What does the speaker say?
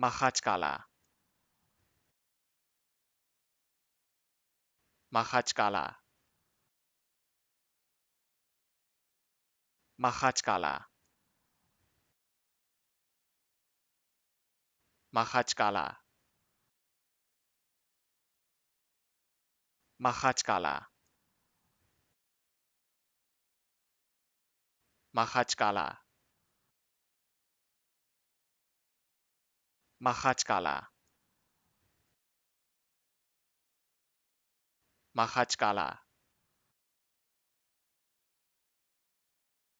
Mahachkala. Mahachkala. Mahachkala. Mahachkala. Mahachkala. Mahachkala. Mahatkala. Mahatkala.